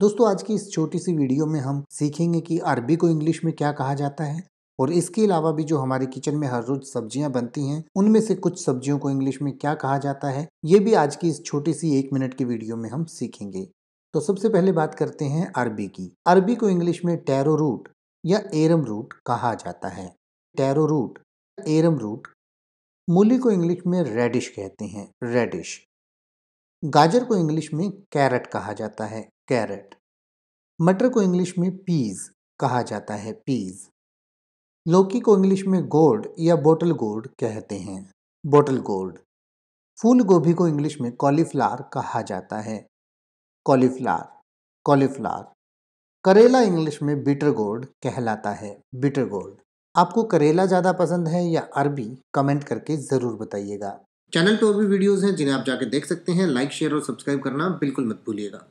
दोस्तों आज की इस छोटी सी वीडियो में हम सीखेंगे कि अरबी को इंग्लिश में क्या कहा जाता है और इसके अलावा भी जो हमारे किचन में हर रोज सब्जियां बनती हैं उनमें से कुछ सब्जियों को इंग्लिश में क्या कहा जाता है ये भी आज की इस छोटी सी एक मिनट की वीडियो में हम सीखेंगे तो सबसे पहले बात करते हैं अरबी की अरबी को इंग्लिश में टैरो रूट या एरम रूट कहा जाता है टैरो रूट एरम रूट मूली को इंग्लिश में रेडिश कहते हैं रेडिश गाजर को इंग्लिश में कैरेट कहा जाता है कैरेट मटर को इंग्लिश में पीज कहा जाता है पीज लौकी को इंग्लिश में गोल्ड या बोटल गोल्ड कहते हैं बोटल गोल्ड फूल गोभी को इंग्लिश में कॉलीफ्लावर कहा जाता है कॉलीफ्लावर कॉलीफ्लावर करेला इंग्लिश में बिटर गोल्ड कहलाता है बिटर गोल्ड आपको करेला ज़्यादा पसंद है या अरबी कमेंट करके ज़रूर बताइएगा चैनल पर और भी वीडियोस हैं जिन्हें आप जाके देख सकते हैं लाइक शेयर और सब्सक्राइब करना बिल्कुल मत भूलिएगा